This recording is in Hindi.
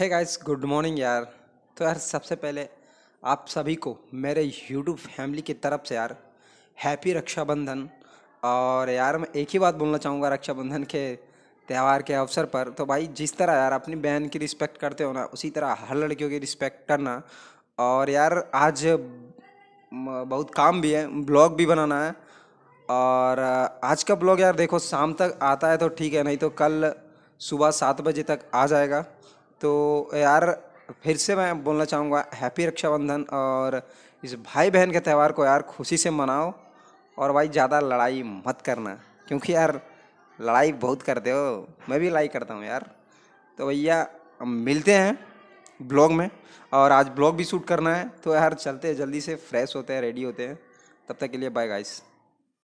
है गाइस गुड मॉर्निंग यार तो यार सबसे पहले आप सभी को मेरे यूट्यूब फैमिली की तरफ से यार हैप्पी रक्षाबंधन और यार मैं एक ही बात बोलना चाहूँगा रक्षाबंधन के त्यौहार के अवसर पर तो भाई जिस तरह यार अपनी बहन की रिस्पेक्ट करते हो ना उसी तरह हर लड़कियों की रिस्पेक्ट करना और यार आज बहुत काम भी है ब्लॉग भी बनाना है और आज का ब्लॉग यार देखो शाम तक आता है तो ठीक है नहीं तो कल सुबह सात बजे तक आ जाएगा तो यार फिर से मैं बोलना चाहूँगा हैप्पी रक्षाबंधन और इस भाई बहन के त्यौहार को यार खुशी से मनाओ और भाई ज़्यादा लड़ाई मत करना क्योंकि यार लड़ाई बहुत करते हो मैं भी लड़ाई करता हूँ यार तो भैया मिलते हैं ब्लॉग में और आज ब्लॉग भी शूट करना है तो यार चलते हैं जल्दी से फ्रेश होते हैं रेडी होते हैं तब तक के लिए बाय गाइस